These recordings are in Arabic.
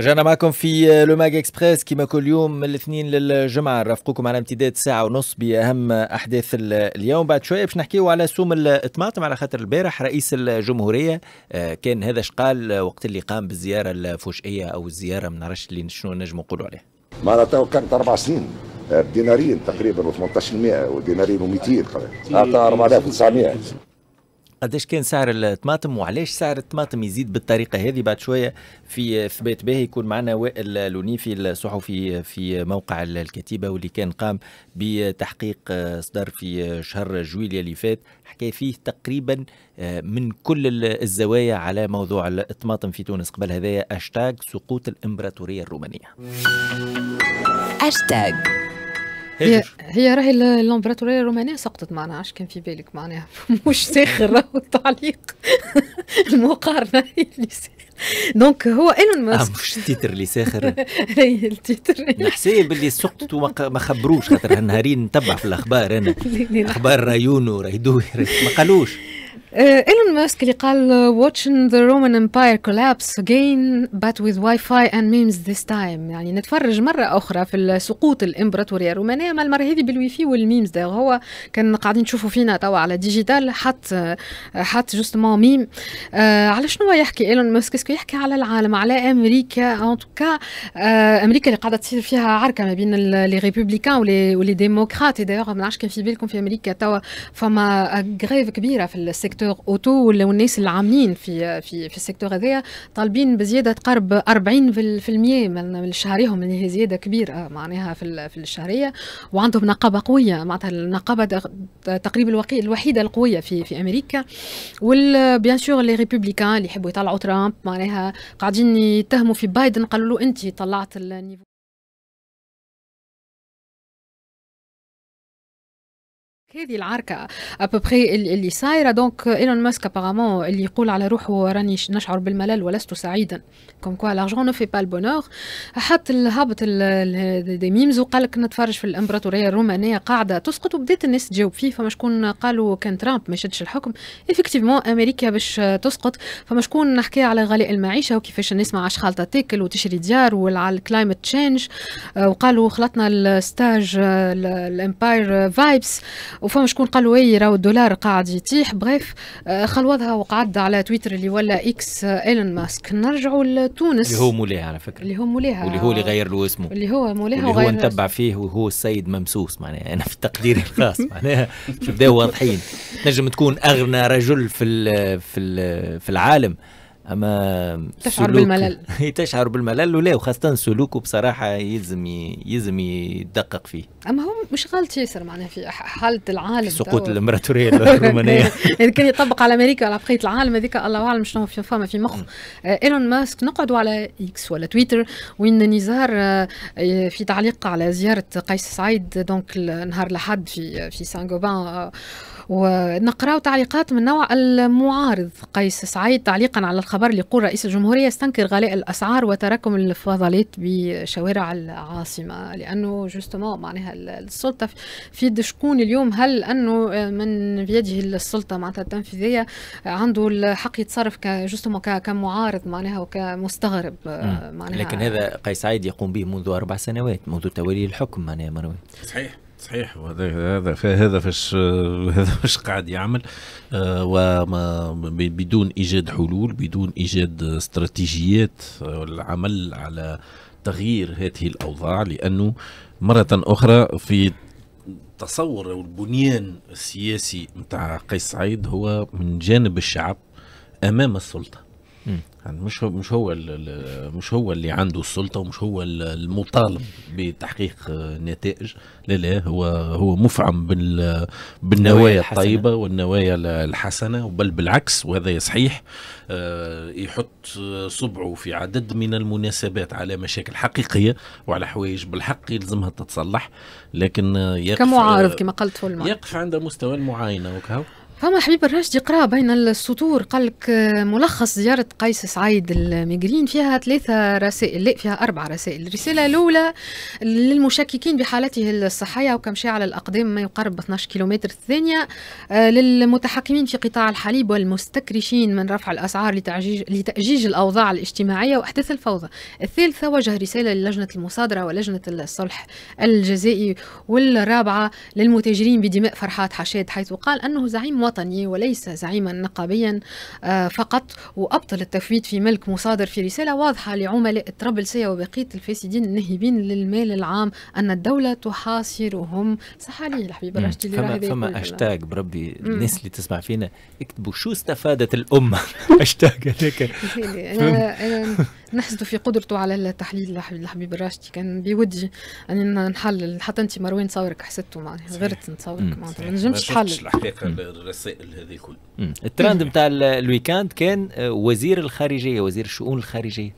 رجعنا معكم في آه، لو ماغ اكسبريس كما كل يوم من الاثنين للجمعه نرافقكم على امتداد ساعه ونص باهم احداث اليوم بعد شويه باش نحكيو على سوم الطماطم على خاطر البارح رئيس الجمهوريه آه، كان هذا قال آه، وقت اللي قام بالزياره الفجئيه او الزياره ما نعرفش اللي شنو نجم نقولوا عليها معناتها كانت اربع سنين بدينارين تقريبا و1800 ودينارين و200 اعطى 4900 قداش كان سعر الطماطم وعلاش سعر الطماطم يزيد بالطريقه هذه بعد شويه في في بيت باهي يكون معنا وائل لونيفي الصحفي في موقع الكتيبه واللي كان قام بتحقيق آه، صدر في شهر جويليا اللي فات حكى فيه تقريبا آه، من كل الزوايا على موضوع الطماطم في تونس قبل هذايا اشتاج سقوط الامبراطوريه الرومانيه اشتاج هي هي راهي الامبراطوريه الرومانيه سقطت معناها عش كان في بالك معناها مش ساخر راهو التعليق المقارنه هي اللي ساخر دونك هو ايلون آه، ماسك مش التيتر اللي ساخر هي التيتر نحسب باللي سقطت وما خبروش خاطر هالنهارين نتبع في الاخبار انا اخبار رايون ورايدوي ما قالوش آه، ايلون ماسك اللي قال آه، watching the Roman Empire collapse again but with واي فاي and memes this time يعني نتفرج مرة أخرى في سقوط الإمبراطورية الرومانية ما المرة هذه بالواي فاي والميمز ده هو كان قاعدين نشوفوا فينا توا على ديجيتال حط آه، حط جوستمون ميم على شنو يحكي ايلون ماسك يحكي على العالم على امريكا ان توكا امريكا اللي قاعده تصير فيها عركه ما بين لي ريبوبليكان ولي ديموكرات دايوغ ما نعرفش كان في بالكم في امريكا توا فما غريف كبيره في السيكتور سيكتور اوتو والناس اللي عاملين في في في السيكتور هذايا طالبين بزياده تقرب 40% من شهريهم اللي هي زياده كبيره معناها في في الشهريه وعندهم نقابه قويه معناتها النقابه تقريبا الوحيده القويه في في امريكا وبيان سور لي ريبوبليكان اللي يحبوا يطلعوا ترامب معناها قاعدين يتهموا في بايدن قالوا له انت طلعت النيفو هذه العركه ابوبخي اللي صايره دونك ايلون ماسك ابارامون اللي يقول على روحه راني نشعر بالملل ولست سعيدا كوم كوا لارجون نو في با البونور حط الهابط دي ميمز وقال لك نتفرج في الامبراطوريه الرومانيه قاعده تسقط وبدات الناس تجاوب فيه فما شكون قالوا كان ترامب ما شدش الحكم افكتيفمون امريكا باش تسقط فما شكون نحكي على غلاء المعيشه وكيفاش الناس ما عادش خالطه تاكل وتشري ديار وعلى الكلايمت تشينج وقالوا خلطنا الستاج الامباير فايبس وفما شكون قالوا وي راهو الدولار قاعد يطيح بغيف آه، خلوضها وقعد على تويتر اللي ولا اكس آه، ايلون ماسك نرجعوا لتونس اللي هو مولاها على فكره اللي هو مولاها واللي هو اللي غير له اسمه اللي هو مولاها اللي هو نتبع فيه وهو السيد ممسوس معناها انا في تقديري الخاص معناها شوف واضحين نجم تكون اغنى رجل في الـ في الـ في العالم اما تشعر بالملل تشعر بالملل ولا وخاصه سلوكه بصراحه يلزم يلزم يدقق فيه اما هو مش غلط ياسر معناها في حاله العالم سقوط الامبراطوريه الرومانيه اذا يعني كان يطبق على امريكا وعلى بقيه العالم هذيك الله اعلم شنو في فما في مخه آه، ايلون ماسك نقعدوا على اكس ولا تويتر وين نزار آه، آه، في تعليق على زياره قيس سعيد دونك نهار الاحد في في سان جوبان ونقراو تعليقات من نوع المعارض قيس سعيد تعليقا على الخبر اللي يقول رئيس الجمهورية يستنكر غلاء الأسعار وتراكم الفضلات بشوارع العاصمة لأنه جوستومون معناها السلطة في يد شكون اليوم هل أنه من بيده السلطة معناتها التنفيذية عنده الحق يتصرف جوستومون كمعارض معناها وكمستغرب معناها لكن هذا قيس سعيد يقوم به منذ أربع سنوات منذ تولي الحكم معناها مروان صحيح صحيح وهذا هذا هذا فاش هذا فاش قاعد يعمل آه، وما بدون ايجاد حلول بدون ايجاد استراتيجيات العمل آه، على تغيير هذه الاوضاع لانه مره اخرى في تصور او البنيان السياسي نتاع قيس سعيد هو من جانب الشعب امام السلطه يعني مش هو مش هو مش هو اللي عنده السلطه ومش هو المطالب بتحقيق آه، نتائج لا لا هو هو مفعم بال بالنوايا الطيبه والنوايا الحسنه بل بالعكس وهذا صحيح آه، يحط آه، صبعه في عدد من المناسبات على مشاكل حقيقيه وعلى حوايج بالحق يلزمها تتصلح لكن يقف كمعارض كما قلت يقف عند مستوى المعاينه وكهو فما حبيب الراشد قرا بين السطور قال لك آه، ملخص زيارة قيس سعيد الميجرين فيها ثلاثة رسائل لا فيها أربع رسائل الرسالة الأولى للمشككين بحالته الصحية وكم شاء على الأقدام ما يقرب 12 كيلومتر الثانية آه، للمتحكمين في قطاع الحليب والمستكرشين من رفع الأسعار لتعجيج, لتأجيج الأوضاع الاجتماعية وأحداث الفوضى الثالثة وجه رسالة للجنة المصادرة ولجنة الصلح الجزائي والرابعة للمتاجرين بدماء فرحات حشاد حيث قال أنه زعيم وطني وليس زعيما نقابيا آه، فقط وأبطل التفويت في ملك مصادر في رسالة واضحة لعملاء الطرابلسية وبقية الفاسدين الناهبين للمال العام أن الدولة تحاصرهم صح علي الحبيب فما, فما هاشتاج بربي الناس اللي تسمع فينا اكتبوا شو استفادت الأمة هاشتاج هذاك نحسد في قدرته على التحليل الحبيب الراشدي كان بودي اني يعني نحلل حتى انت مروان تصورك حسدته معناها غيرت نتصورك معناتها ما نجمش تحلل الحقيقه الرسائل هذه كل الترند نتاع الويكاند كان آه، وزير الخارجيه وزير الشؤون الخارجيه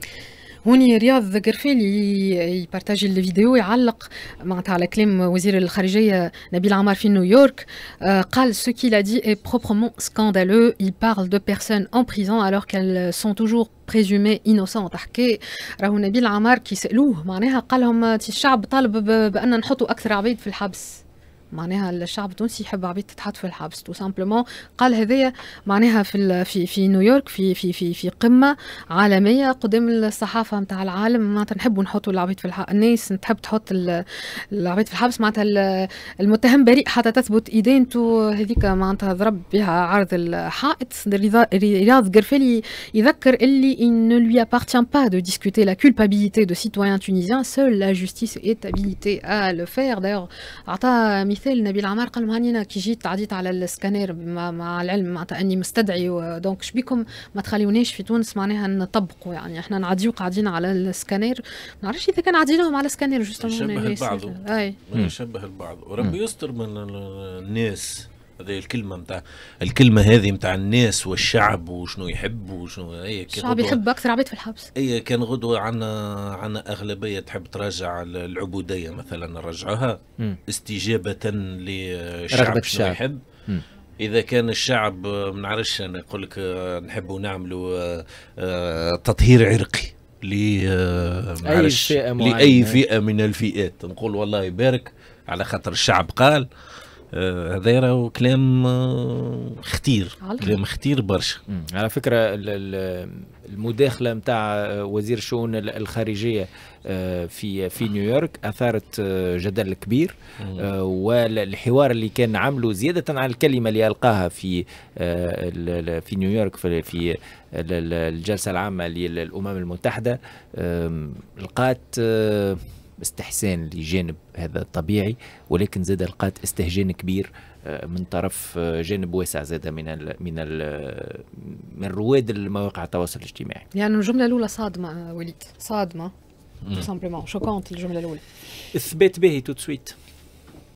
هوني رياض قرفالي يبارتاجي الفيديو يعلق معناتها على كلام وزير الخارجيه نبيل عمار في نيويورك آه، قال سو كي a dit est proprement scandaleux il parle de personnes en alors qu'elles sont toujours بريزومي انوسون تحكي راهو نبيل عمار كي سالوه معناها قال لهم الشعب طالب بان نحطوا اكثر عبيد في الحبس معناها الشعب التونسي يحب عبيد تتحط في الحبس تو سامبلومون قال هذايا معناها في في في نيويورك في في في في قمه عالميه قدام الصحافه نتاع العالم معناتها نحبوا نحطوا العبيد في الحبس الناس تحب تحط العبيد في الحبس معناتها المتهم بريء حتى تثبت ايدينته هذيك معناتها ضرب بها عرض الحائط رياض قرفالي يذكر اللي ان لو ابارتيان با دو ديسكوتي لا كولبابيليتي دو سيتويان تونيزيان سول لا جوستيس ايت ابيليتي ا لو فير faire عطاه مثال نبيل عمار قال لهم هاني انا كي جيت عديت على السكانير مع العلم معناتها اني مستدعي دونك شبيكم ما تخليوناش في تونس معناها نطبقوا يعني احنا نعديو قاعدين على السكانير ما نعرفش اذا كان عديناهم على السكانير جوستومون يشبه البعض يشبه البعض وربي يستر من الناس هذه الكلمه نتاع الكلمه هذه نتاع الناس والشعب وشنو يحب وشنو هي الشعب يحب اكثر عبيد في الحبس اي كان غدوه عندنا عنا اغلبيه تحب تراجع العبوديه مثلا نرجعوها استجابه للشعب شنو يحب اذا كان الشعب ما نعرفش انا نقول لك نحبوا نعملوا آه، آه، تطهير عرقي آه، لاي فئه معينة. لاي فئه من الفئات نقول والله يبارك على خاطر الشعب قال آه، هذا كلام آه، ختير كلام ختير برشا على فكره المداخله نتاع وزير الشؤون الخارجيه آه، في في نيويورك اثارت جدل كبير والحوار اللي كان عمله زياده على الكلمه اللي القاها في في نيويورك في الجلسه العامه للامم المتحده لقات استحسان لجانب هذا الطبيعي ولكن زاد لقات استهجان كبير آه، من طرف آه، جانب واسع زاد من الـ من الـ آه، من رواد المواقع التواصل الاجتماعي. يعني الجمله الاولى صادمه وليد صادمه تو سامبلومون شوكونت الجمله الاولى. اثبات باهي تو سويت.